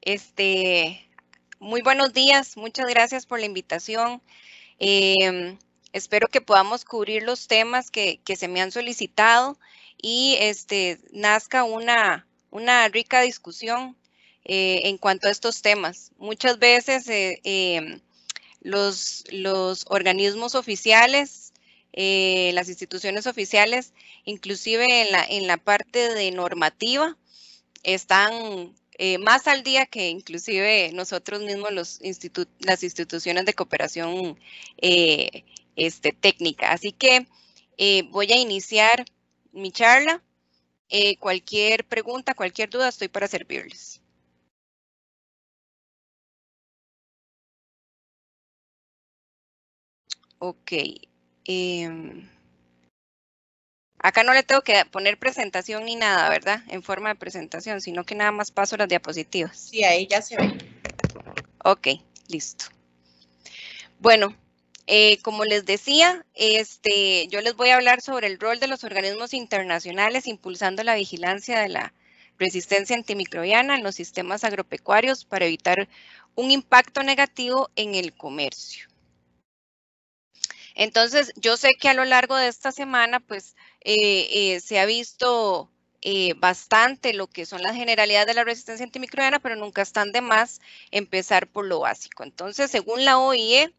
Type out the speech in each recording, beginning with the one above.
Este, muy buenos días, muchas gracias por la invitación. Em, espero que podamos cubrir los temas que, se me han solicitado y este, nazca una, una rica discusión eh, en cuanto a estos temas. Muchas veces eh, em, los, los organismos oficiales eh, las instituciones oficiales, inclusive en la, en la parte de normativa, están eh, más al día que inclusive nosotros mismos los las instituciones de cooperación eh, este, técnica. Así que eh, voy a iniciar mi charla. cualquier pregunta, cualquier duda, estoy para servirles. Ok. Em, Acá no le tengo que poner presentación ni nada, ¿verdad? En forma de presentación, sino que nada más paso las diapositivas. Sí, ahí ya se ve. Ok, listo. Bueno, eh, como les decía, este, yo les voy a hablar sobre el rol de los organismos internacionales impulsando la vigilancia de la resistencia antimicrobiana en los sistemas agropecuarios para evitar un impacto negativo en el comercio. Entonces, yo sé que a lo largo de esta semana, pues, eh, eh, se ha visto eh, bastante lo que son las generalidades de la resistencia antimicrobiana, pero nunca están de más empezar por lo básico. Entonces, según la OIE,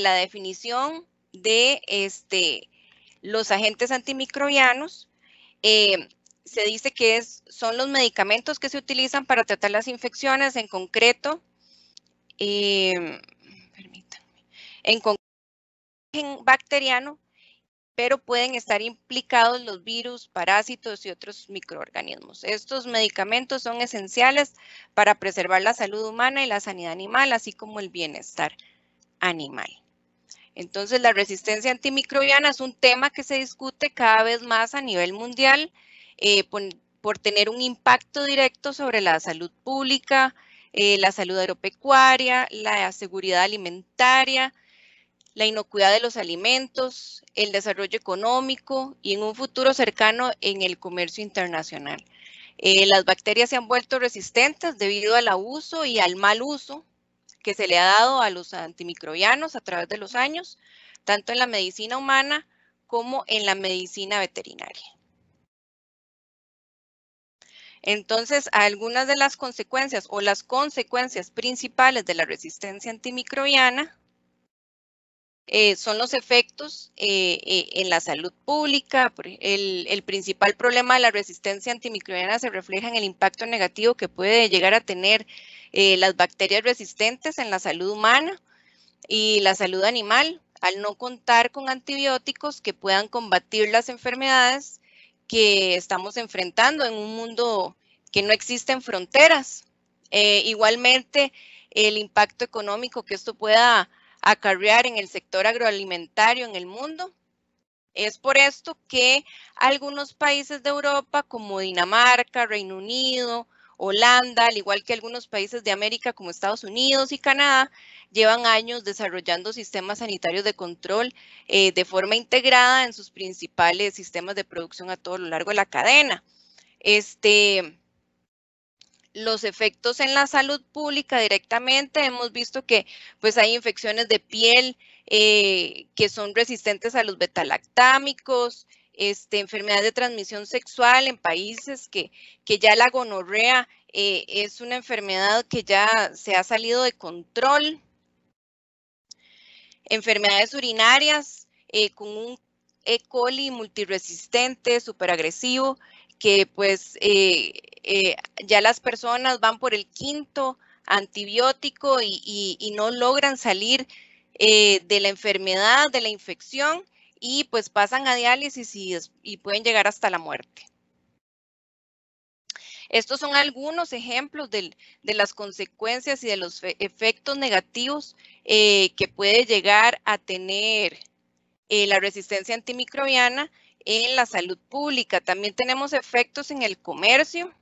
la definición de este, los agentes antimicrobianos se dice que son los medicamentos que se utilizan para tratar las infecciones, en concreto, permítanme, en concreto, bacteriano, pero pueden estar implicados los virus, parásitos y otros microorganismos. Estos medicamentos son esenciales para preservar la salud humana y la sanidad animal, así como el bienestar animal. Entonces, la resistencia antimicrobiana es un tema que se discute cada vez más a nivel mundial eh, por, tener un impacto directo sobre la salud pública, eh, la salud agropecuaria, la seguridad alimentaria, la inocuidad de los alimentos, el desarrollo económico y en un futuro cercano en el comercio internacional. Eh, las bacterias se han vuelto resistentes debido al abuso y al mal uso que se le ha dado a los antimicrobianos a través de los años, tanto en la medicina humana como en la medicina veterinaria. Entonces, algunas de las consecuencias o las consecuencias principales de la resistencia antimicrobiana eh, son los efectos eh, eh, en la salud pública. E-, el, principal problema de la resistencia antimicrobiana se refleja en el impacto negativo que puede llegar a tener las bacterias resistentes en la salud humana y la salud animal, al no contar con antibióticos que puedan combatir las enfermedades que estamos enfrentando en un mundo que no existen fronteras. igualmente, el impacto económico que esto pueda acarrear en el sector agroalimentario en el mundo. Es por esto que algunos países de Europa como Dinamarca, Reino Unido, Holanda, al igual que algunos países de América como Estados Unidos y Canadá, llevan años desarrollando sistemas sanitarios de control eh, de forma integrada en sus principales sistemas de producción a todo lo largo de la cadena. Este, los efectos en la salud pública directamente. Hemos visto que pues hay infecciones de piel eh, que son resistentes a los betalactámicos, este, enfermedades de transmisión sexual en países que, ya la gonorrea eh, es una enfermedad que ya se ha salido de control. Enfermedades urinarias eh, con un E. coli multiresistente, superagresivo, que pues eh, eh, ya las personas van por el quinto antibiótico y, no logran salir eh, de la enfermedad, de la infección y pues pasan a diálisis y, pueden llegar hasta la muerte. Estos son algunos ejemplos de las consecuencias y de los efectos negativos que puede llegar a tener la resistencia antimicrobiana en la salud pública. También tenemos efectos en el comercio,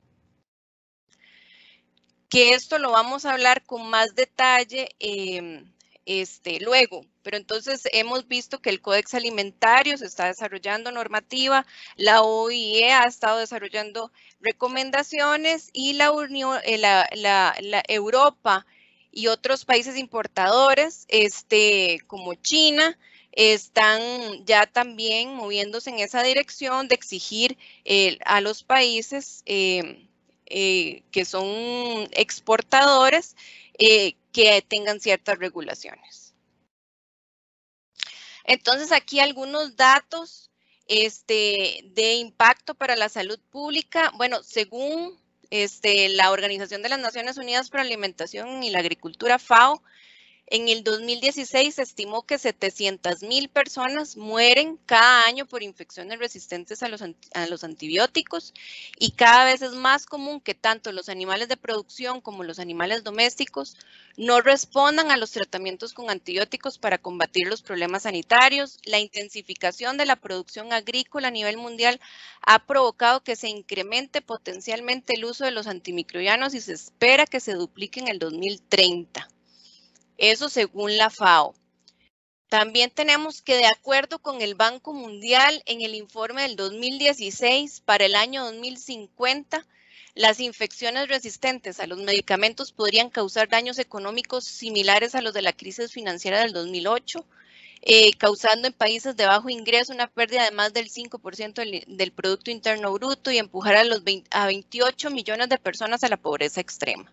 que esto lo vamos a hablar con más detalle em, este, luego. Pero entonces hemos visto que el Códex Alimentario se está desarrollando normativa, la OIE ha estado desarrollando recomendaciones y la, Unión, eh, Europa y otros países importadores, este, como China, están ya también moviéndose en esa dirección de exigir eh, a los países eh, eh, que son exportadores que tengan ciertas regulaciones. Entonces aquí algunos datos este, de impacto para la salud pública. Bueno, según este, la Organización de las Naciones Unidas para la Alimentación y la Agricultura, FAO, en el 2016 se estimó que 700 mil personas mueren cada año por infecciones resistentes a los, antibióticos y cada vez es más común que tanto los animales de producción como los animales domésticos no respondan a los tratamientos con antibióticos para combatir los problemas sanitarios. La intensificación de la producción agrícola a nivel mundial ha provocado que se incremente potencialmente el uso de los antimicrobianos y se espera que se duplique en el 2030. Eso según la FAO. También tenemos que, de acuerdo con el Banco Mundial, en el informe del 2016 para el año 2050, las infecciones resistentes a los medicamentos podrían causar daños económicos similares a los de la crisis financiera del 2008, eh, causando en países de bajo ingreso una pérdida de más del 5% del, Producto Interno Bruto y empujar a, los a 28 millones de personas a la pobreza extrema.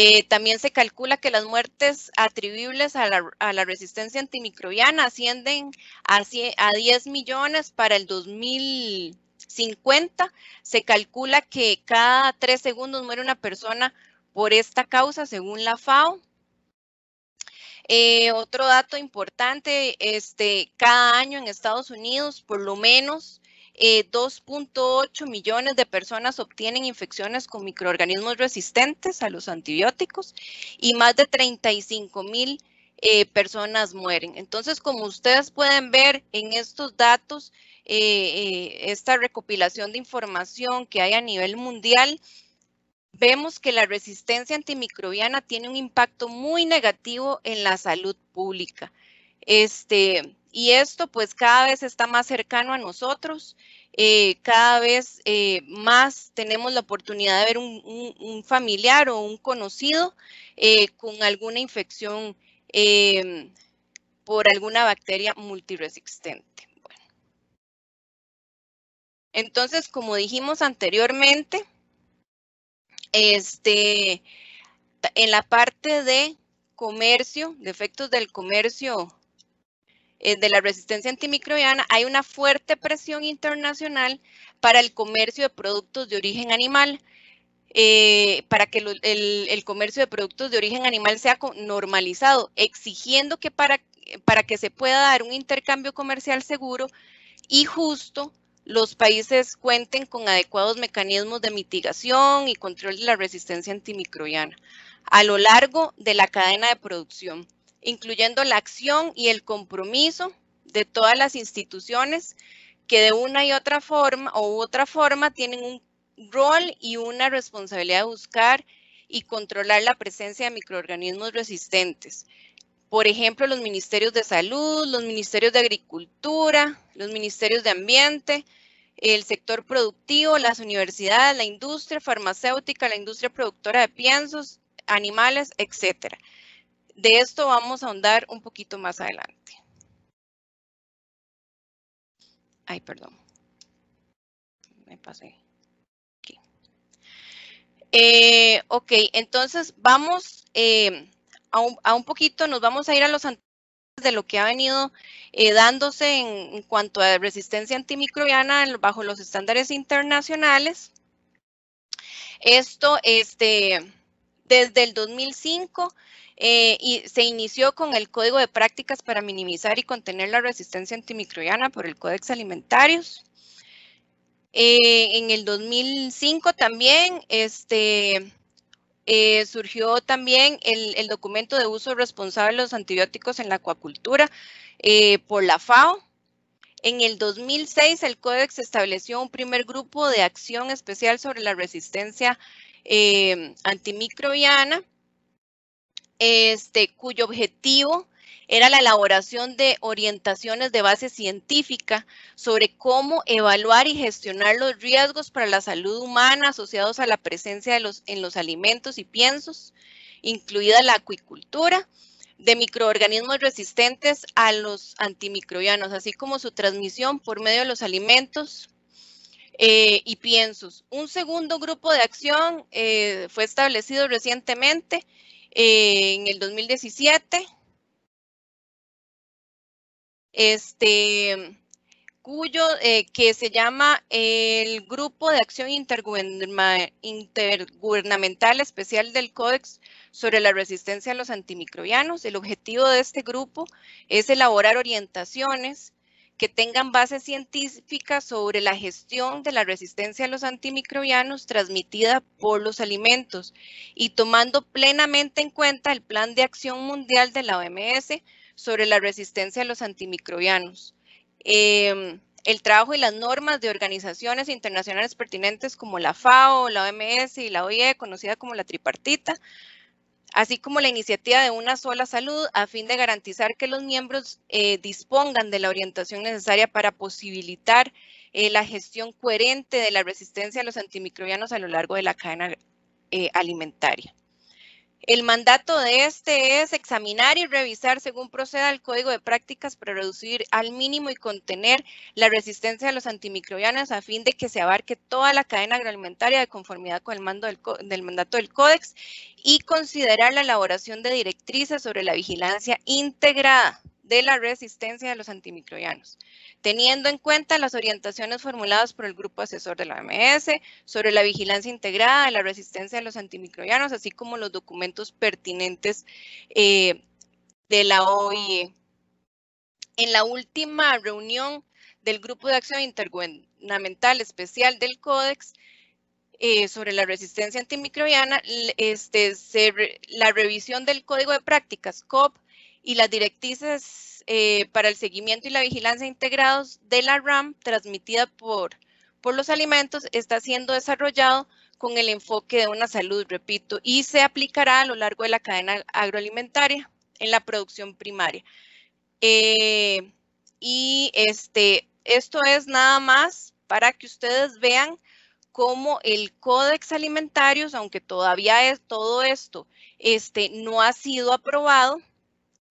Eh, también se calcula que las muertes atribuibles a la, resistencia antimicrobiana ascienden a, 10 millones para el 2050. Se calcula que cada tres segundos muere una persona por esta causa, según la FAO. Eh, otro dato importante, este, cada año en Estados Unidos, por lo menos 2.8 eh, millones de personas obtienen infecciones con microorganismos resistentes a los antibióticos y más de 35 mil eh, personas mueren. Entonces, como ustedes pueden ver en estos datos, eh, esta recopilación de información que hay a nivel mundial, vemos que la resistencia antimicrobiana tiene un impacto muy negativo en la salud pública. Este, y esto pues cada vez está más cercano a nosotros, eh, cada vez eh, más tenemos la oportunidad de ver un, familiar o un conocido eh, con alguna infección por alguna bacteria multiresistente. Entonces, como dijimos anteriormente, este, en la parte de comercio, de efectos del comercio eh, de la resistencia antimicrobiana, hay una fuerte presión internacional para el comercio de productos de origen animal, eh, para que el, comercio de productos de origen animal sea normalizado, exigiendo que para que se pueda dar un intercambio comercial seguro y justo, los países cuenten con adecuados mecanismos de mitigación y control de la resistencia antimicrobiana a lo largo de la cadena de producción incluyendo la acción y el compromiso de todas las instituciones que de una y otra forma o otra forma tienen un rol y una responsabilidad de buscar y controlar la presencia de microorganismos resistentes. Por ejemplo, los ministerios de salud, los ministerios de agricultura, los ministerios de ambiente, el sector productivo, las universidades, la industria farmacéutica, la industria productora de piensos, animales, etcétera. De esto vamos a ahondar un poquito más adelante. Ay, perdón. Me pasé. ok, eh, entonces vamos eh, a, un, poquito, nos vamos a ir a los de lo que ha venido eh, dándose en, cuanto a resistencia antimicrobiana bajo los estándares internacionales. Esto, este, desde el 2005 eh, y se inició con el Código de Prácticas para Minimizar y Contener la Resistencia Antimicrobiana por el Códex Alimentarios. Eh, en el 2005 también este, eh, surgió también el, el, documento de uso responsable de los antibióticos en la acuacultura por la FAO. En el 2006 el Códex estableció un primer grupo de acción especial sobre la resistencia Em, antimicrobiana, este, cuyo objetivo era la elaboración de orientaciones de base científica sobre cómo evaluar y gestionar los riesgos para la salud humana asociados a la presencia de los, en los alimentos y piensos, incluida la acuicultura, de microorganismos resistentes a los antimicrobianos, así como su transmisión por medio de los alimentos, eh, y piensos. Un segundo grupo de acción eh, fue establecido recientemente eh, en el 2017, este, cuyo, que se llama el Grupo de Acción Intergubernamental Especial del Códex sobre la resistencia a los antimicrobianos. El objetivo de este grupo es elaborar orientaciones que tengan bases científicas sobre la gestión de la resistencia a los antimicrobianos transmitida por los alimentos y tomando plenamente en cuenta el Plan de Acción Mundial de la OMS sobre la resistencia a los antimicrobianos. Em, el trabajo y las normas de organizaciones internacionales pertinentes como la FAO, la OMS y la OIE, conocida como la tripartita, así como la iniciativa de una sola salud a fin de garantizar que los miembros eh, dispongan de la orientación necesaria para posibilitar eh, la gestión coherente de la resistencia a los antimicrobianos a lo largo de la cadena eh, alimentaria. El mandato de este es examinar y revisar según proceda el código de prácticas para reducir al mínimo y contener la resistencia a los antimicrobianos a fin de que se abarque toda la cadena agroalimentaria de conformidad con el mandato del Códex y considerar la elaboración de directrices sobre la vigilancia integrada de la resistencia de los antimicrobianos, teniendo en cuenta las orientaciones formuladas por el grupo asesor de la OMS sobre la vigilancia integrada de la resistencia de los antimicrobianos, así como los documentos pertinentes eh, de la OIE. En la última reunión del Grupo de Acción Intergubernamental Especial del Códex, eh, sobre la resistencia antimicrobiana, este, la revisión del Código de Prácticas COP y las directrices eh, para el seguimiento y la vigilancia integrados de la RAM transmitida por, por los alimentos está siendo desarrollado con el enfoque de una salud, repito, y se aplicará a lo largo de la cadena agroalimentaria en la producción primaria. Eh, y este, esto es nada más para que ustedes vean cómo el Códex Alimentarios, aunque todavía es, todo esto este, no ha sido aprobado,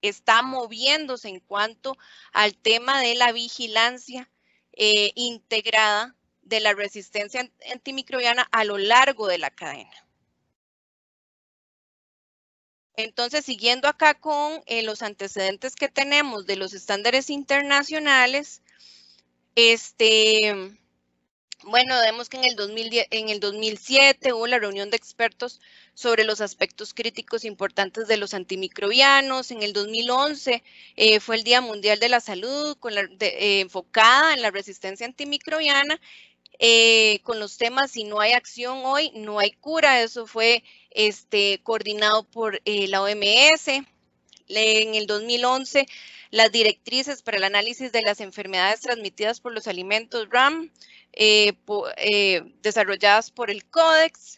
está moviéndose en cuanto al tema de la vigilancia eh, integrada de la resistencia antimicrobiana a lo largo de la cadena. Entonces, siguiendo acá con eh, los antecedentes que tenemos de los estándares internacionales, este, bueno, vemos que en el, en el 2007 hubo la reunión de expertos sobre los aspectos críticos importantes de los antimicrobianos. En el 2011 eh, fue el Día Mundial de la Salud eh, enfocada en la resistencia antimicrobiana eh, con los temas si no hay acción hoy, no hay cura. Eso fue este, coordinado por la OMS. En el 2011 las directrices para el análisis de las enfermedades transmitidas por los alimentos RAM. Eh, eh, desarrolladas por el CODEX.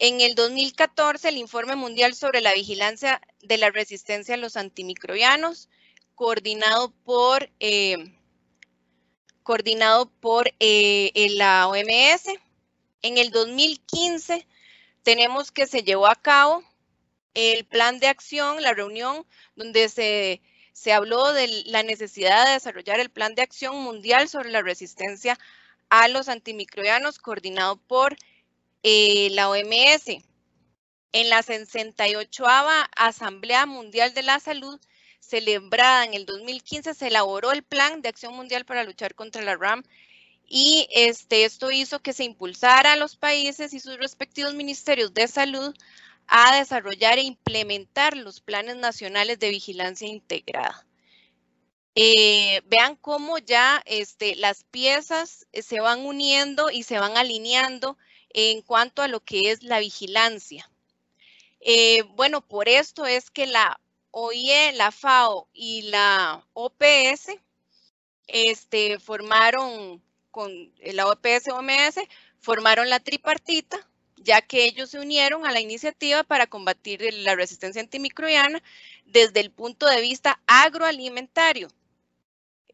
En el 2014, el Informe Mundial sobre la Vigilancia de la Resistencia a los Antimicrobianos, coordinado por, eh, coordinado por la OMS. En el 2015, tenemos que se llevó a cabo el plan de acción, la reunión donde se se habló de la necesidad de desarrollar el Plan de Acción Mundial sobre la Resistencia a los antimicrobianos coordinado por eh, la OMS. En la 68 Asamblea Mundial de la Salud, celebrada en el 2015, se elaboró el Plan de Acción Mundial para luchar contra la RAM y este, esto hizo que se impulsara a los países y sus respectivos ministerios de salud a desarrollar e implementar los planes nacionales de vigilancia integrada. Eh, vean cómo ya este, las piezas eh, se van uniendo y se van alineando en cuanto a lo que es la vigilancia. Eh, bueno, por esto es que la OIE, la FAO y la OPS este, formaron, con la OPS-OMS, formaron la tripartita, ya que ellos se unieron a la iniciativa para combatir la resistencia antimicrobiana desde el punto de vista agroalimentario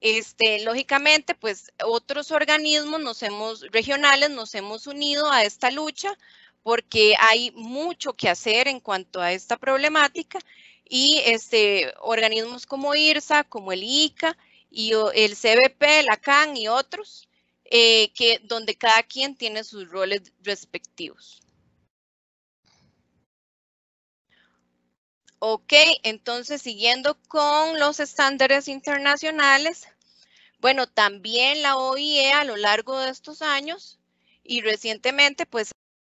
este, lógicamente, pues otros organismos nos hemos, regionales nos hemos unido a esta lucha porque hay mucho que hacer en cuanto a esta problemática y este, organismos como IRSA, como el ICA y el CBP, la CAN y otros, eh, que, donde cada quien tiene sus roles respectivos. Ok, entonces siguiendo con los estándares internacionales, bueno, también la OIE a lo largo de estos años y recientemente pues ha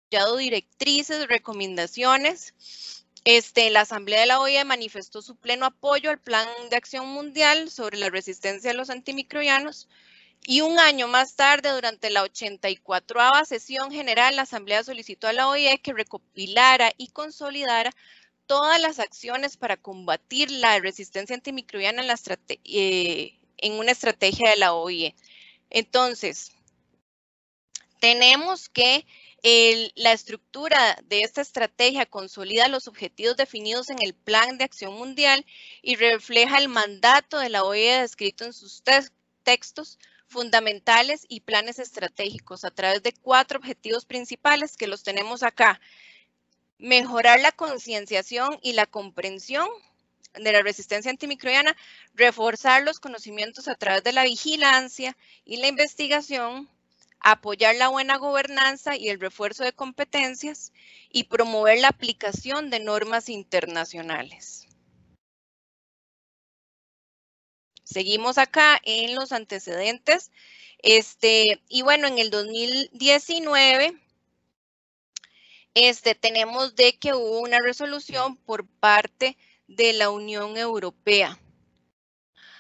apoyado directrices, recomendaciones. Este, la Asamblea de la OIE manifestó su pleno apoyo al Plan de Acción Mundial sobre la Resistencia a los Antimicrobianos y un año más tarde, durante la 84 sesión general, la Asamblea solicitó a la OIE que recopilara y consolidara todas las acciones para combatir la resistencia antimicrobiana en, eh, una estrategia de la OIE. Entonces, tenemos que la estructura de esta estrategia consolida los objetivos definidos en el Plan de Acción Mundial y refleja el mandato de la OIE descrito en sus textos fundamentales y planes estratégicos a través de cuatro objetivos principales que los tenemos acá mejorar la concienciación y la comprensión de la resistencia antimicrobiana, reforzar los conocimientos a través de la vigilancia y la investigación, apoyar la buena gobernanza y el refuerzo de competencias y promover la aplicación de normas internacionales. Seguimos acá en los antecedentes. Este, y bueno, en el 2019 este, tenemos de que hubo una resolución por parte de la Unión Europea.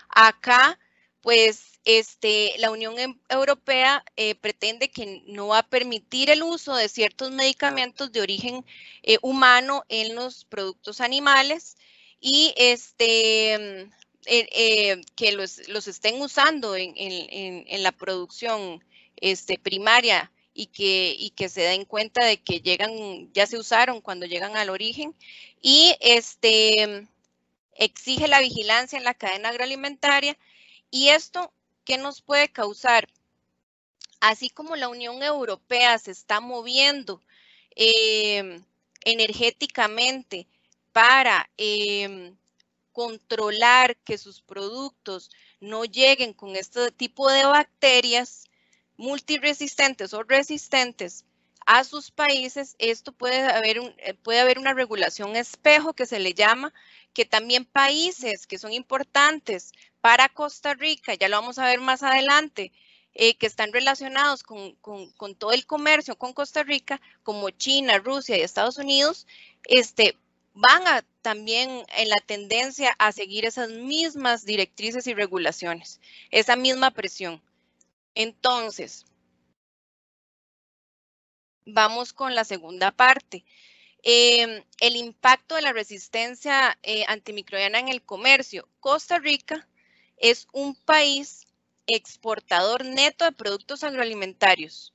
Acá, pues, este, la Unión em-, Europea eh, pretende que no va a permitir el uso de ciertos medicamentos de origen eh, humano en los productos animales y este, mm, eh, que los, estén usando en, la producción este, primaria y que, y que se den cuenta de que llegan, ya se usaron cuando llegan al origen. Y este, exige la vigilancia en la cadena agroalimentaria. Y esto, ¿qué nos puede causar? Así como la Unión Europea se está moviendo eh, energéticamente para eh, controlar que sus productos no lleguen con este tipo de bacterias, multiresistentes o resistentes a sus países, esto puede haber, eh, puede haber una regulación espejo que se le llama, que también países que son importantes para Costa Rica, ya lo vamos a ver más adelante, eh, que están relacionados con, con, todo el comercio con Costa Rica, como China, Rusia y Estados Unidos, este, van a, también en la tendencia a seguir esas mismas directrices y regulaciones, esa misma presión. Entonces, vamos con la segunda parte. Em, el impacto de la resistencia eh, antimicrobiana en el comercio. Costa Rica es un país exportador neto de productos agroalimentarios.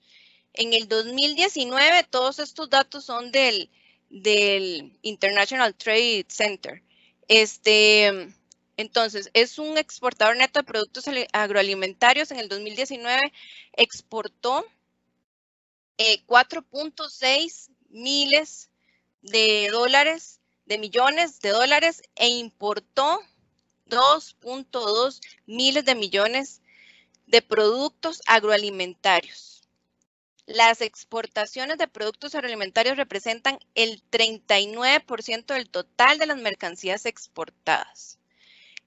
En el 2019, todos estos datos son del, del International Trade Center. Este, entonces, es un exportador neto de productos agroalimentarios. En el 2019 exportó 4.6 eh, miles de dólares, de millones de dólares, e importó 2.2 miles de millones de productos agroalimentarios. Las exportaciones de productos agroalimentarios representan el 39% del total de las mercancías exportadas.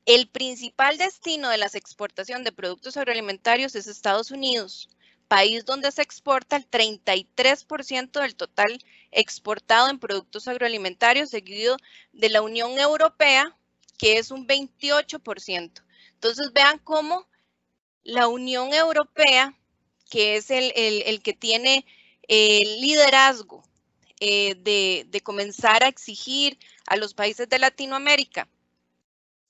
El principal destino de las exportaciones de productos agroalimentarios es Estados Unidos, país donde se exporta el 33% del total exportado en productos agroalimentarios, seguido de la Unión Europea, que es un 28%. Entonces vean cómo la Unión Europea, que es el, que tiene el eh, liderazgo eh, de comenzar a exigir a los países de Latinoamérica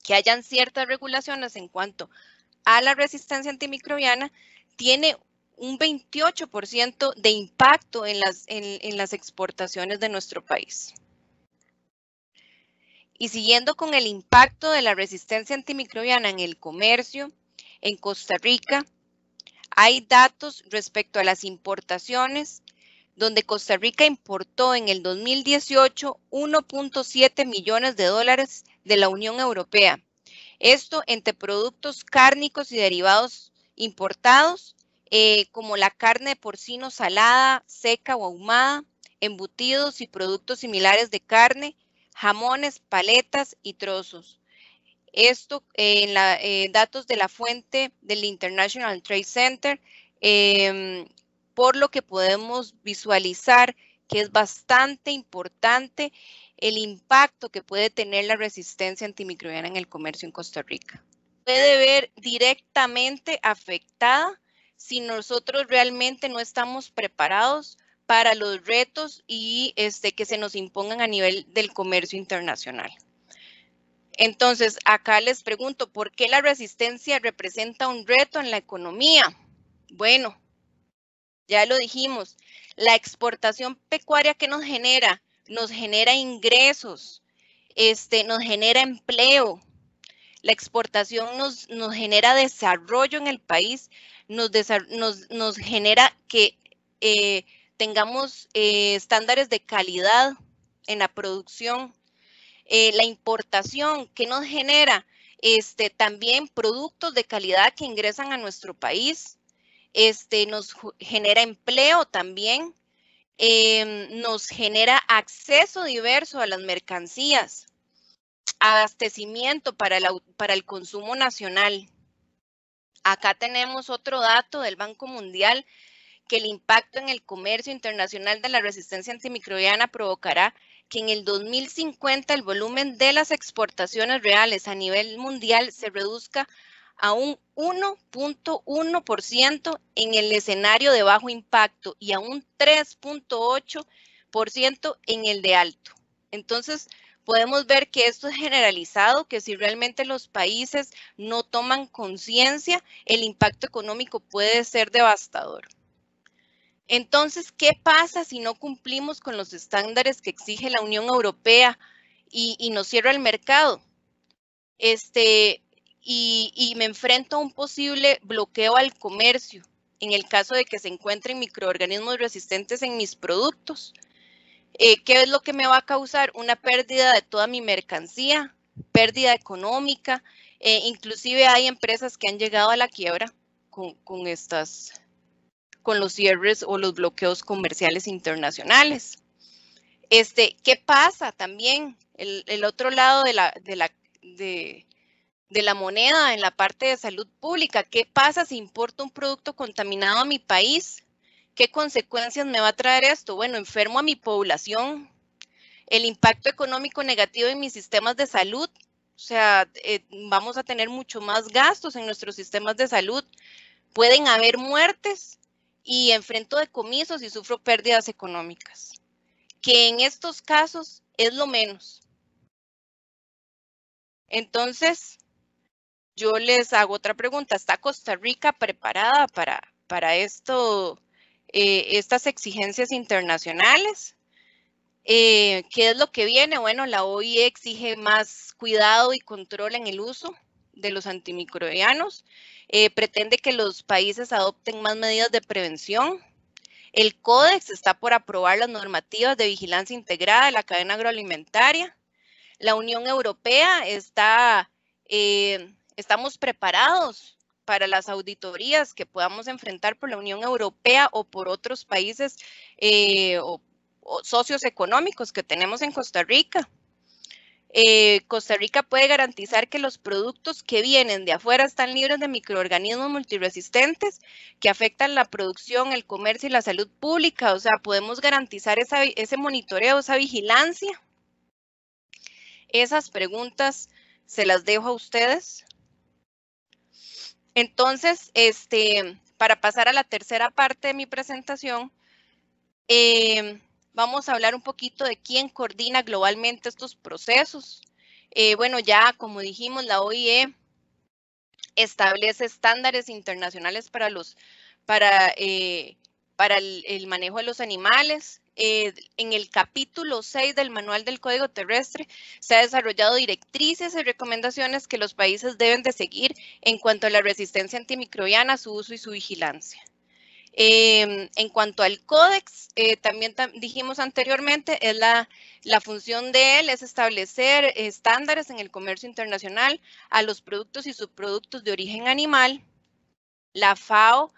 que hayan ciertas regulaciones en cuanto a la resistencia antimicrobiana, tiene un 28% de impacto en las, en las exportaciones de nuestro país. Y siguiendo con el impacto de la resistencia antimicrobiana en el comercio, en Costa Rica hay datos respecto a las importaciones, donde Costa Rica importó en el 2018 1.7 millones de dólares de la Unión Europea. Esto entre productos cárnicos y derivados importados, eh, como la carne de porcino salada, seca o ahumada, embutidos y productos similares de carne, jamones, paletas y trozos. Esto eh, en eh, datos de la fuente del International Trade Center, em, por lo que podemos visualizar que es bastante importante el impacto que puede tener la resistencia antimicrobiana en el comercio en Costa Rica. Puede ver directamente afectada si nosotros realmente no estamos preparados para los retos y este, que se nos impongan a nivel del comercio internacional. Entonces, acá les pregunto, ¿por qué la resistencia representa un reto en la economía? Bueno, ya lo dijimos, la exportación pecuaria que nos genera nos genera ingresos, este, nos genera empleo, la exportación nos, genera desarrollo en el país, nos, nos, nos genera que eh, tengamos eh, estándares de calidad en la producción, eh, la importación que nos genera este, también productos de calidad que ingresan a nuestro país, este, nos genera empleo también, Em, nos genera acceso diverso a las mercancías, abastecimiento para el, para el consumo nacional. Acá tenemos otro dato del Banco Mundial que el impacto en el comercio internacional de la resistencia antimicrobiana provocará que en el 2050 el volumen de las exportaciones reales a nivel mundial se reduzca a un 1.1% en el escenario de bajo impacto y a un 3.8% en el de alto. Entonces, podemos ver que esto es generalizado, que si realmente los países no toman conciencia, el impacto económico puede ser devastador. Entonces, ¿qué pasa si no cumplimos con los estándares que exige la Unión Europea y, nos cierra el mercado? Este, y, me enfrento a un posible bloqueo al comercio en el caso de que se encuentren microorganismos resistentes en mis productos. Eh, ¿Qué es lo que me va a causar? Una pérdida de toda mi mercancía, pérdida económica. Eh, inclusive hay empresas que han llegado a la quiebra con, con, estas, con los cierres o los bloqueos comerciales internacionales. Este, ¿Qué pasa también? El, otro lado de la, de la, de, de la moneda en la parte de salud pública. ¿Qué pasa si importo un producto contaminado a mi país? ¿Qué consecuencias me va a traer esto? Bueno, enfermo a mi población, el impacto económico negativo en mis sistemas de salud, o sea, eh, vamos a tener mucho más gastos en nuestros sistemas de salud, pueden haber muertes y enfrento decomisos y sufro pérdidas económicas, que en estos casos es lo menos. Entonces, yo les hago otra pregunta. ¿Está Costa Rica preparada para, para esto, eh, estas exigencias internacionales? Eh, ¿Qué es lo que viene? Bueno, la OIE exige más cuidado y control en el uso de los antimicrobianos. Eh, pretende que los países adopten más medidas de prevención. El CODEX está por aprobar las normativas de vigilancia integrada de la cadena agroalimentaria. La Unión Europea está estamos preparados para las auditorías que podamos enfrentar por la Unión Europea o por otros países eh, o, socios económicos que tenemos en Costa Rica. Eh, Costa Rica puede garantizar que los productos que vienen de afuera están libres de microorganismos multiresistentes que afectan la producción, el comercio y la salud pública. O sea, podemos garantizar ese monitoreo, esa vigilancia. Esas preguntas se las dejo a ustedes. Entonces, este, para pasar a la tercera parte de mi presentación, eh, vamos a hablar un poquito de quién coordina globalmente estos procesos. Eh, bueno, ya como dijimos, la OIE establece estándares internacionales para, los, para, eh, el, manejo de los animales. Eh, en el capítulo 6 del Manual del Código Terrestre se ha desarrollado directrices y recomendaciones que los países deben de seguir en cuanto a la resistencia antimicrobiana, su uso y su vigilancia. Em, en cuanto al códex, eh, también dijimos anteriormente, es la, función de él es establecer estándares en el comercio internacional a los productos y subproductos de origen animal. La FAO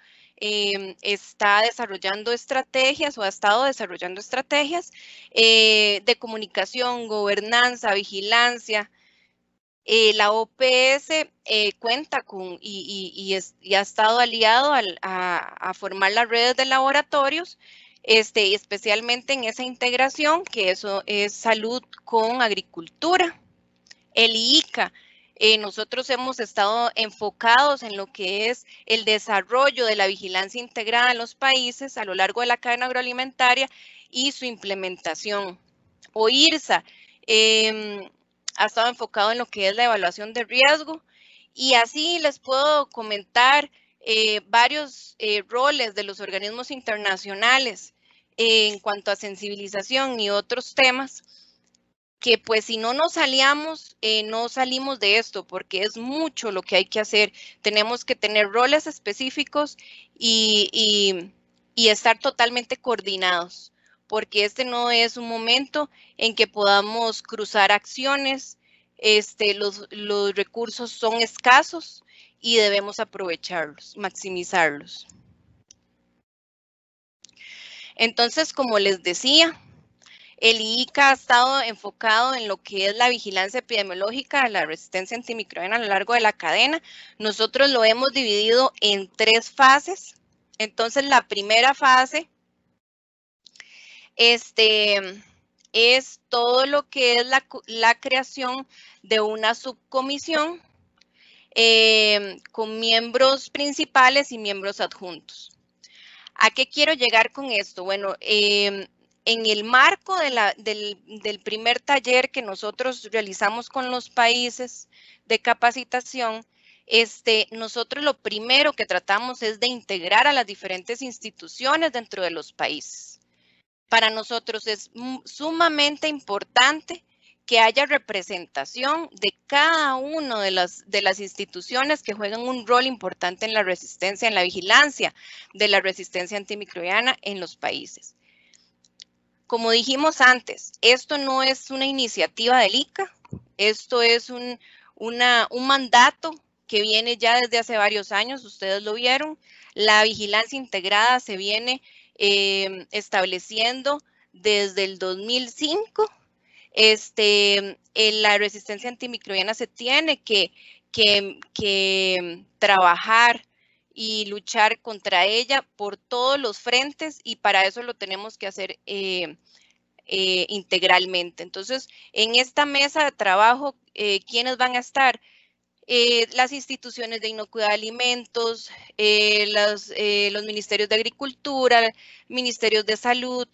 Em, está desarrollando estrategias o ha estado desarrollando estrategias eh, de comunicación, gobernanza, vigilancia. Eh, la OPS eh, cuenta con y, ha estado aliado a, formar las redes de laboratorios, este, especialmente en esa integración que eso es salud con agricultura. El ICA. Eh, nosotros hemos estado enfocados en lo que es el desarrollo de la vigilancia integrada en los países a lo largo de la cadena agroalimentaria y su implementación. OIRSA em, ha estado enfocado en lo que es la evaluación de riesgo y así les puedo comentar eh, varios eh, roles de los organismos internacionales en cuanto a sensibilización y otros temas que pues si no nos salíamos eh, no salimos de esto, porque es mucho lo que hay que hacer. Tenemos que tener roles específicos y, estar totalmente coordinados, porque este no es un momento en que podamos cruzar acciones, este, los recursos son escasos y debemos aprovecharlos, maximizarlos. Entonces, como les decía, el IICA ha estado enfocado en lo que es la vigilancia epidemiológica de la resistencia antimicrobiana a lo largo de la cadena. Nosotros lo hemos dividido en tres fases. Entonces, la primera fase este, es todo lo que es la, creación de una subcomisión em, con miembros principales y miembros adjuntos. ¿A qué quiero llegar con esto? Bueno, eh, en el marco del, primer taller que nosotros realizamos con los países de capacitación, este, nosotros lo primero que tratamos es de integrar a las diferentes instituciones dentro de los países. Para nosotros es sumamente importante que haya representación de cada una de las, de las instituciones que juegan un rol importante en la resistencia, en la vigilancia de la resistencia antimicrobiana en los países. Como dijimos antes, esto no es una iniciativa del ICA, esto es un, un mandato que viene ya desde hace varios años, ustedes lo vieron. La vigilancia integrada se viene em, estableciendo desde el 2005. Este, la resistencia antimicrobiana se tiene que, que, que trabajar y luchar contra ella por todos los frentes y para eso lo tenemos que hacer eh, eh, integralmente. Entonces, en esta mesa de trabajo, eh, ¿quiénes van a estar? las instituciones de inocuidad de alimentos, los, ministerios de agricultura, ministerios de salud,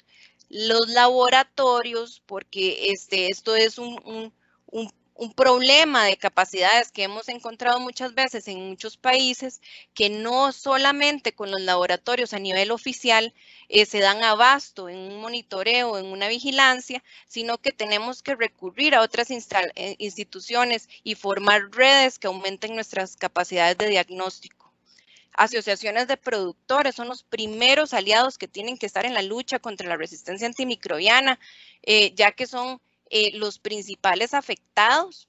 los laboratorios, porque este, esto es un, un un problema de capacidades que hemos encontrado muchas veces en muchos países, que no solamente con los laboratorios a nivel oficial eh, se dan abasto en un monitoreo, en una vigilancia, sino que tenemos que recurrir a otras eh, instituciones y formar redes que aumenten nuestras capacidades de diagnóstico. Asociaciones de productores son los primeros aliados que tienen que estar en la lucha contra la resistencia antimicrobiana, eh, ya que son eh, los principales afectados.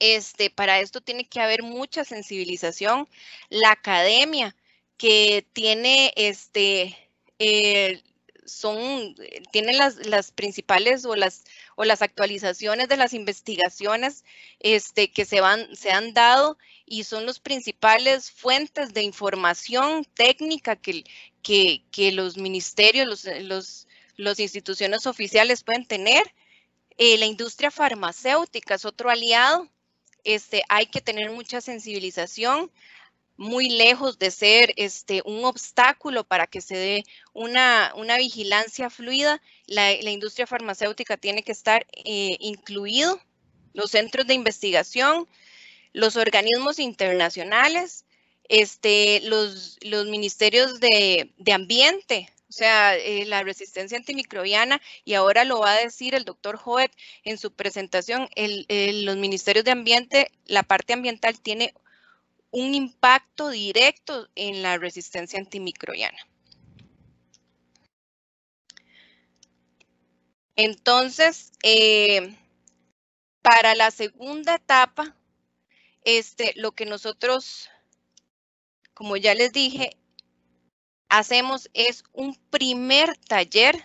Este, para esto tiene que haber mucha sensibilización. La academia que tiene este, eh, son, eh, las, las, principales o las, o las actualizaciones de las investigaciones este, que se, van, se han dado y son las principales fuentes de información técnica que, que, los ministerios, los, los, las instituciones oficiales pueden tener. Eh, la industria farmacéutica es otro aliado. Este, hay que tener mucha sensibilización, muy lejos de ser este, un obstáculo para que se dé una, vigilancia fluida. La, industria farmacéutica tiene que estar eh, incluido, los centros de investigación, los organismos internacionales, este, los, ministerios de ambiente, o sea, eh, la resistencia antimicrobiana, y ahora lo va a decir el doctor Joet en su presentación, los ministerios de ambiente, la parte ambiental tiene un impacto directo en la resistencia antimicrobiana. Entonces, eh, para la segunda etapa, este, lo que nosotros, como ya les dije, hacemos es un primer taller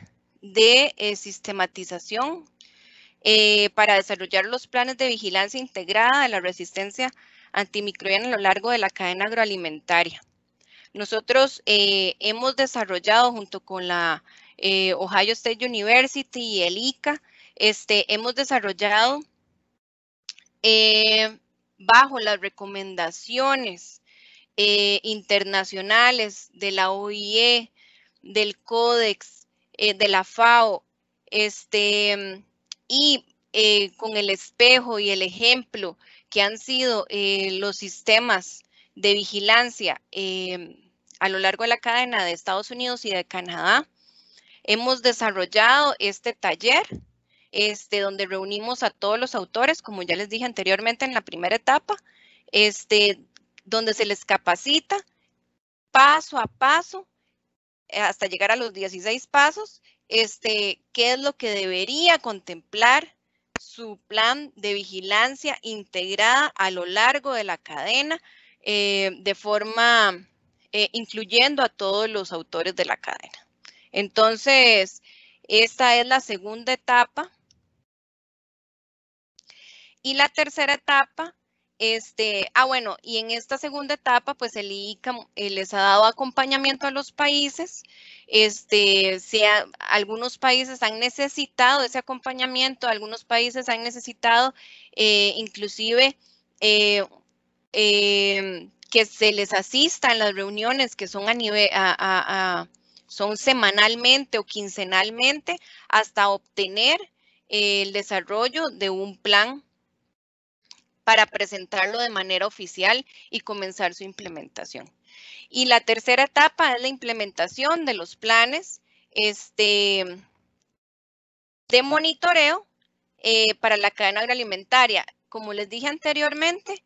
de eh, sistematización eh, para desarrollar los planes de vigilancia integrada de la resistencia antimicrobiana a lo largo de la cadena agroalimentaria. Nosotros eh, hemos desarrollado junto con la Ohio State University y el ICA, este, hemos desarrollado bajo las recomendaciones eh, internacionales, de la OIE, del Códex, eh, de la FAO, este, y eh, con el espejo y el ejemplo que han sido los sistemas de vigilancia a lo largo de la cadena de Estados Unidos y de Canadá, hemos desarrollado este taller este, donde reunimos a todos los autores, como ya les dije anteriormente en la primera etapa, este, donde se les capacita paso a paso eh, hasta llegar a los 16 pasos, este, qué es lo que debería contemplar su plan de vigilancia integrada a lo largo de la cadena, eh, de forma eh, incluyendo a todos los autores de la cadena. Entonces, esta es la segunda etapa. Y la tercera etapa este, ah, bueno, y en esta segunda etapa, pues el ICAM eh, les ha dado acompañamiento a los países. Este, algunos países han necesitado ese acompañamiento, algunos países han necesitado eh, inclusive eh, em, que se les asista en las reuniones que son a nivel, son semanalmente o quincenalmente hasta obtener el desarrollo de un plan para presentarlo de manera oficial y comenzar su implementación. Y la tercera etapa es la implementación de los planes este, de monitoreo eh, para la cadena agroalimentaria. Como les dije anteriormente,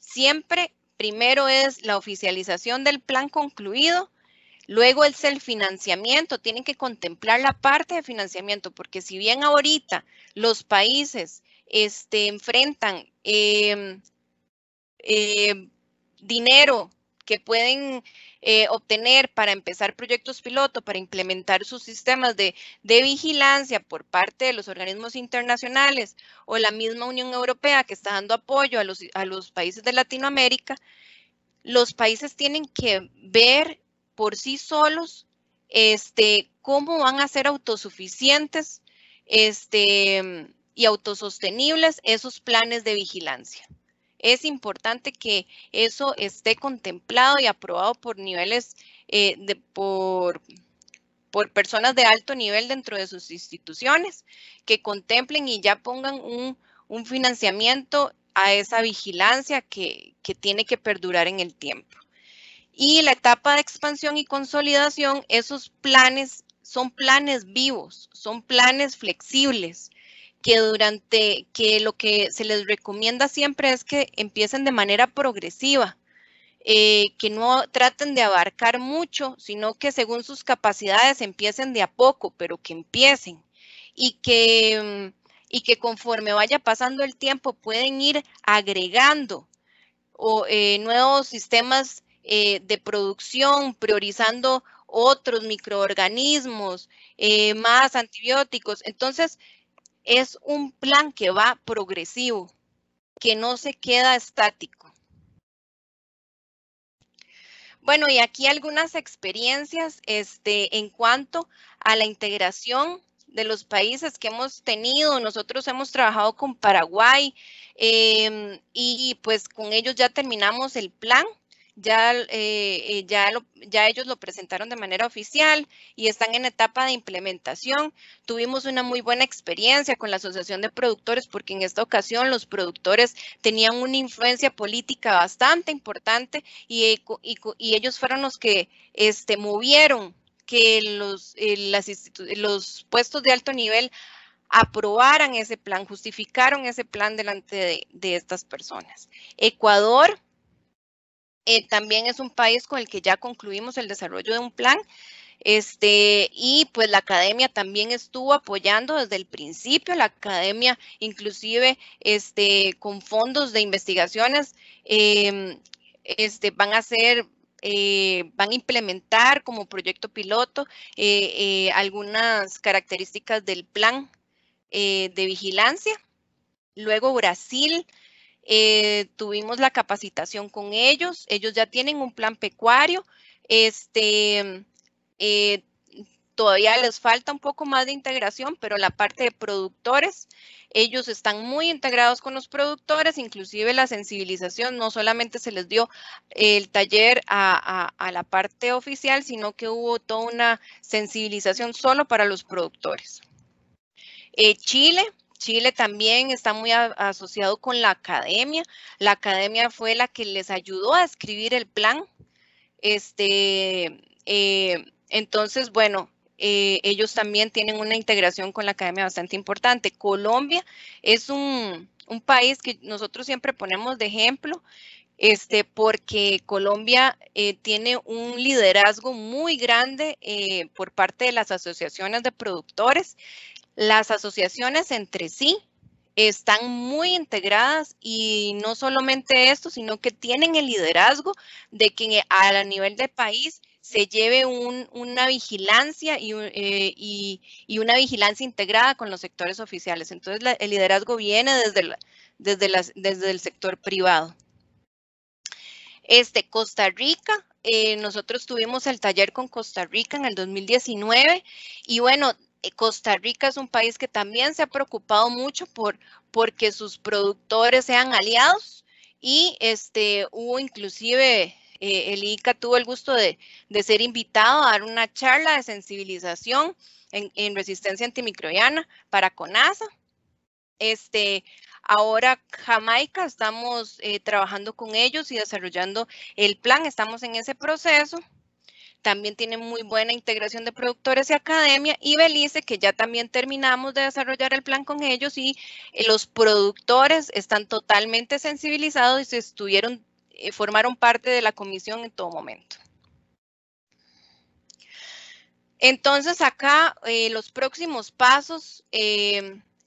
siempre primero es la oficialización del plan concluido, luego es el financiamiento, tienen que contemplar la parte de financiamiento, porque si bien ahorita los países este, enfrentan, em, em, dinero que pueden eh, obtener para empezar proyectos piloto, para implementar sus sistemas de, vigilancia por parte de los organismos internacionales o la misma Unión Europea que está dando apoyo a los, a los países de Latinoamérica, los países tienen que ver por sí solos este, cómo van a ser autosuficientes este, y autosostenibles esos planes de vigilancia. Es importante que eso esté contemplado y aprobado por niveles, eh, de, por, personas de alto nivel dentro de sus instituciones, que contemplen y ya pongan un, financiamiento a esa vigilancia que, que tiene que perdurar en el tiempo. Y la etapa de expansión y consolidación, esos planes son planes vivos, son planes flexibles, que durante, que lo que se les recomienda siempre es que empiecen de manera progresiva, eh, que no traten de abarcar mucho, sino que según sus capacidades empiecen de a poco, pero que empiecen y que, mm, y que conforme vaya pasando el tiempo pueden ir agregando eh, nuevos sistemas eh, de producción, priorizando otros microorganismos, más antibióticos. Entonces, es un plan que va progresivo, que no se queda estático. Bueno, y aquí algunas experiencias este, en cuanto a la integración de los países que hemos tenido. Nosotros hemos trabajado con Paraguay em, y pues con ellos ya terminamos el plan ya, eh, eh, ya, ya ellos lo presentaron de manera oficial y están en etapa de implementación. Tuvimos una muy buena experiencia con la Asociación de Productores porque en esta ocasión los productores tenían una influencia política bastante importante y, eh, y, ellos fueron los que este, movieron que los, las los puestos de alto nivel aprobaran ese plan, justificaron ese plan delante de estas personas. Ecuador eh, también es un país con el que ya concluimos el desarrollo de un plan. Este, y pues la academia también estuvo apoyando desde el principio, la academia inclusive este, con fondos de investigaciones em, este, van a ser eh, van a implementar como proyecto piloto eh, algunas características del plan de vigilancia. Luego Brasil eh, tuvimos la capacitación con ellos, ellos ya tienen un plan pecuario, este, eh, todavía les falta un poco más de integración, pero la parte de productores, ellos están muy integrados con los productores, inclusive la sensibilización, no solamente se les dio el taller a, a, la parte oficial, sino que hubo toda una sensibilización solo para los productores. Eh, Chile, Chile también está muy asociado con la academia. La academia fue la que les ayudó a escribir el plan. Este, eh, entonces, bueno, eh, ellos también tienen una integración con la academia bastante importante. Colombia es un, país que nosotros siempre ponemos de ejemplo. Este, porque Colombia eh, tiene un liderazgo muy grande por parte de las asociaciones de productores. Las asociaciones entre sí están muy integradas y no solamente esto, sino que tienen el liderazgo de que a nivel de país se lleve una vigilancia eh, y, una vigilancia integrada con los sectores oficiales. Entonces, el liderazgo viene desde, desde, las, desde el sector privado. Este, Costa Rica, eh, nosotros tuvimos el taller con Costa Rica en el 2019 y bueno, eh, Costa Rica es un país que también se ha preocupado mucho por porque sus productores sean aliados y este hubo inclusive eh, el ICA tuvo el gusto de, ser invitado a dar una charla de sensibilización en, resistencia antimicrobiana para CONASA. Este, ahora Jamaica estamos eh, trabajando con ellos y desarrollando el plan, estamos en ese proceso también tiene muy buena integración de productores y academia, y Belice, que ya también terminamos de desarrollar el plan con ellos, y eh, los productores están totalmente sensibilizados y se estuvieron, eh, formaron parte de la comisión en todo momento. Entonces acá eh, los próximos pasos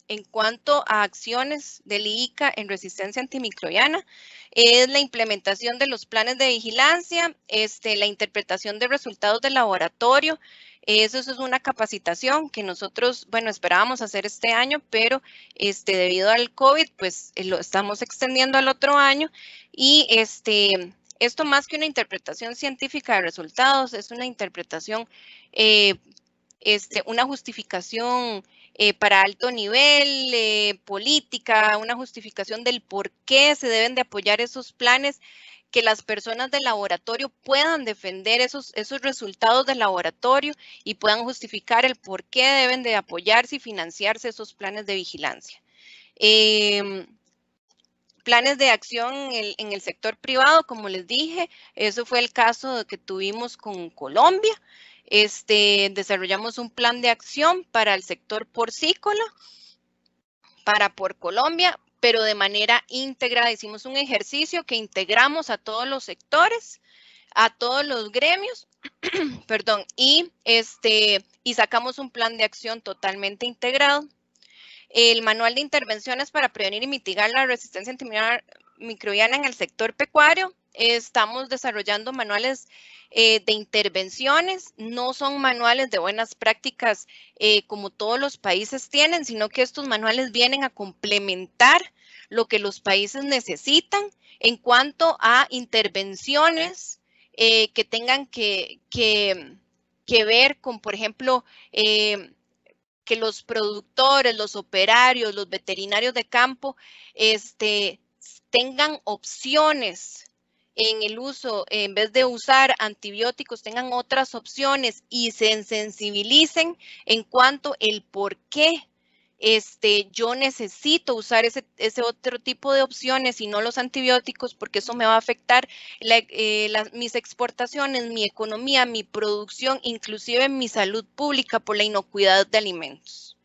en cuanto a acciones del IICA en resistencia antimicrobiana es la implementación de los planes de vigilancia, este, la interpretación de resultados del laboratorio. Eso, es una capacitación que nosotros, bueno, esperábamos hacer este año, pero este, debido al COVID, pues eh, lo estamos extendiendo al otro año. Y este, esto más que una interpretación científica de resultados, es una interpretación, eh, este, una justificación eh, para alto nivel, eh, política, una justificación del por qué se deben de apoyar esos planes, que las personas del laboratorio puedan defender esos, resultados del laboratorio y puedan justificar el por qué deben de apoyarse y financiarse esos planes de vigilancia. Em, planes de acción en, en, el sector privado, como les dije, eso fue el caso que tuvimos con Colombia, este, desarrollamos un plan de acción para el sector porcícola, para por Colombia, pero de manera íntegra. Hicimos un ejercicio que integramos a todos los sectores, a todos los gremios, perdón, y, este, y sacamos un plan de acción totalmente integrado. El manual de intervenciones para prevenir y mitigar la resistencia antimicrobiana en el sector pecuario estamos desarrollando manuales eh, de intervenciones. No son manuales de buenas prácticas eh, como todos los países tienen, sino que estos manuales vienen a complementar lo que los países necesitan en cuanto a intervenciones eh, que tengan que, que, ver con, por ejemplo, que los productores, los operarios, los veterinarios de campo este, tengan opciones en el uso, en vez de usar antibióticos, tengan otras opciones y se sensibilicen en cuanto el por qué este, yo necesito usar ese, otro tipo de opciones y no los antibióticos porque eso me va a afectar eh, mis exportaciones, mi economía, mi producción, inclusive mi salud pública por la inocuidad de alimentos.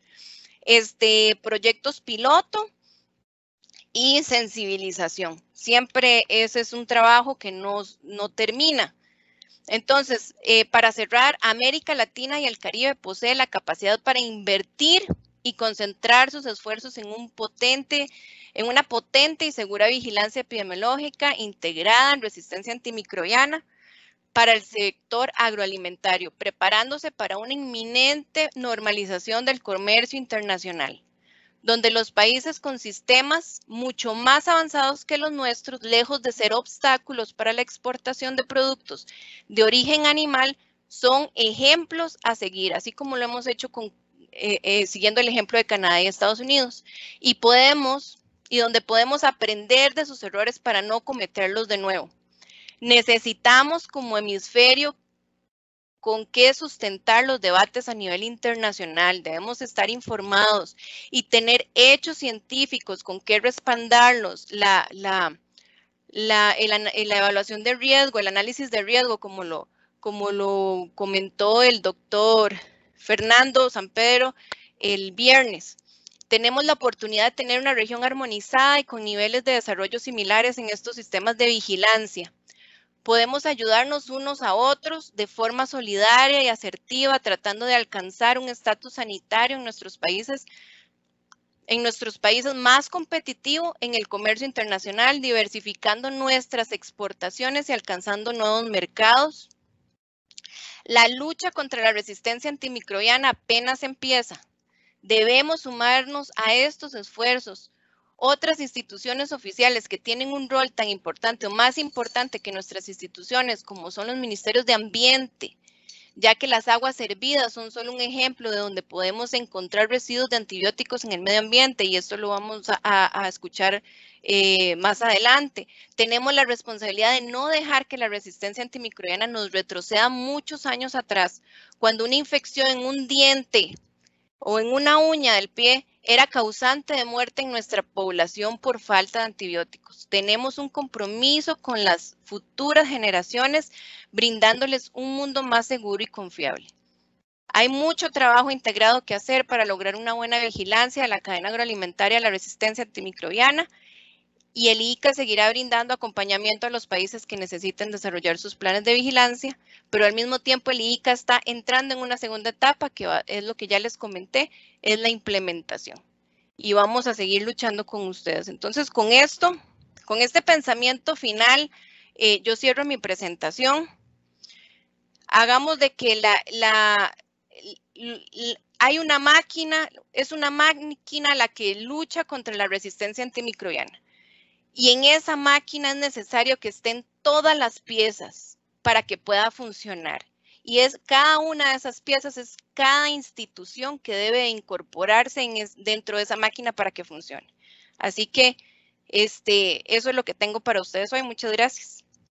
Este, proyectos piloto, y sensibilización. Siempre ese es un trabajo que no, no termina. Entonces, eh, para cerrar, América Latina y el Caribe posee la capacidad para invertir y concentrar sus esfuerzos en un potente, en una potente y segura vigilancia epidemiológica integrada en resistencia antimicrobiana para el sector agroalimentario, preparándose para una inminente normalización del comercio internacional donde los países con sistemas mucho más avanzados que los nuestros, lejos de ser obstáculos para la exportación de productos de origen animal, son ejemplos a seguir, así como lo hemos hecho eh, eh, siguiendo el ejemplo de Canadá y Estados Unidos. y donde podemos aprender de sus errores para no cometerlos de nuevo. Necesitamos como hemisferio con qué sustentar los debates a nivel internacional. Debemos estar informados y tener hechos científicos con qué respaldarlos. La, evaluación de riesgo, el análisis de riesgo, como lo, como lo comentó el doctor Fernando San Pedro el viernes. Tenemos la oportunidad de tener una región armonizada y con niveles de desarrollo similares en estos sistemas de vigilancia. Podemos ayudarnos unos a otros de forma solidaria y asertiva, tratando de alcanzar un estatus sanitario en nuestros países en nuestros países más competitivo en el comercio internacional, diversificando nuestras exportaciones y alcanzando nuevos mercados. La lucha contra la resistencia antimicrobiana apenas empieza. Debemos sumarnos a estos esfuerzos, otras instituciones oficiales que tienen un rol tan importante o más importante que nuestras instituciones, como son los ministerios de ambiente, ya que las aguas hervidas son solo un ejemplo de donde podemos encontrar residuos de antibióticos en el medio ambiente y esto lo vamos a, escuchar eh, más adelante. Tenemos la responsabilidad de no dejar que la resistencia antimicrobiana nos retroceda muchos años atrás. Cuando una infección en un diente o en una uña del pie era causante de muerte en nuestra población por falta de antibióticos. Tenemos un compromiso con las futuras generaciones, brindándoles un mundo más seguro y confiable. Hay mucho trabajo integrado que hacer para lograr una buena vigilancia de la cadena agroalimentaria, la resistencia antimicrobiana y el ICA seguirá brindando acompañamiento a los países que necesiten desarrollar sus planes de vigilancia, pero al mismo tiempo el ICA está entrando en una segunda etapa, que es lo que ya les comenté, es la implementación. Y vamos a seguir luchando con ustedes. Entonces, con esto, con este pensamiento final, eh, yo cierro mi presentación. Hagamos de que la hay una máquina, es una máquina la que lucha contra la resistencia antimicrobiana y en esa máquina es necesario que estén todas las piezas para que pueda funcionar. Y es cada una de esas piezas, es cada institución que debe incorporarse dentro de esa máquina para que funcione. Así que este, eso es lo que tengo para ustedes hoy. Muchas gracias.